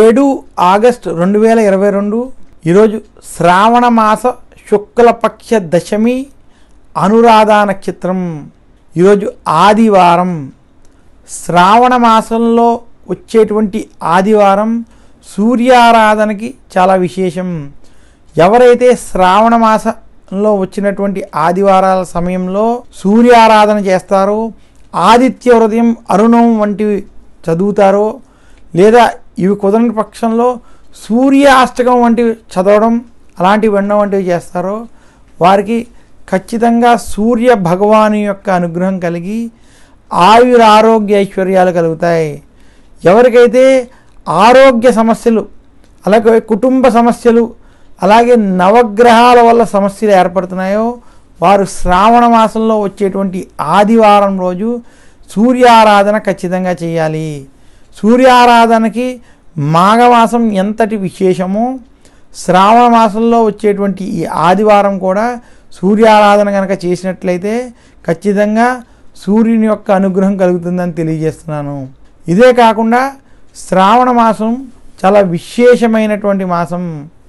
ఏడు ఆగస్టు రెండు వేల ఇరవై రెండు ఈరోజు శ్రావణ మాస శుక్లపక్ష దశమి అనురాధ నక్షత్రం ఈరోజు ఆదివారం శ్రావణ మాసంలో వచ్చేటువంటి ఆదివారం సూర్యారాధనకి చాలా విశేషం ఎవరైతే శ్రావణ మాసంలో వచ్చినటువంటి ఆదివారాల సమయంలో సూర్యారాధన చేస్తారో ఆదిత్య హృదయం అరుణం వంటివి చదువుతారో లేదా ఇవి కుదరని పక్షంలో సూర్యాష్టకం వంటివి చదవడం అలాంటివి వినడం వంటివి చేస్తారో వారికి ఖచ్చితంగా సూర్య భగవాను యొక్క అనుగ్రహం కలిగి ఆయుర ఆరోగ్య ఐశ్వర్యాలు కలుగుతాయి ఎవరికైతే ఆరోగ్య సమస్యలు అలాగే కుటుంబ సమస్యలు అలాగే నవగ్రహాల వల్ల సమస్యలు ఏర్పడుతున్నాయో వారు శ్రావణ మాసంలో వచ్చేటువంటి ఆదివారం రోజు సూర్యారాధన ఖచ్చితంగా చేయాలి సూర్యారాధనకి మాఘమాసం ఎంతటి విశేషమో శ్రావణ మాసంలో వచ్చేటువంటి ఈ ఆదివారం కూడా సూర్యారాధన కనుక చేసినట్లయితే ఖచ్చితంగా సూర్యుని యొక్క అనుగ్రహం కలుగుతుందని తెలియజేస్తున్నాను ఇదే కాకుండా శ్రావణ మాసం చాలా విశేషమైనటువంటి మాసం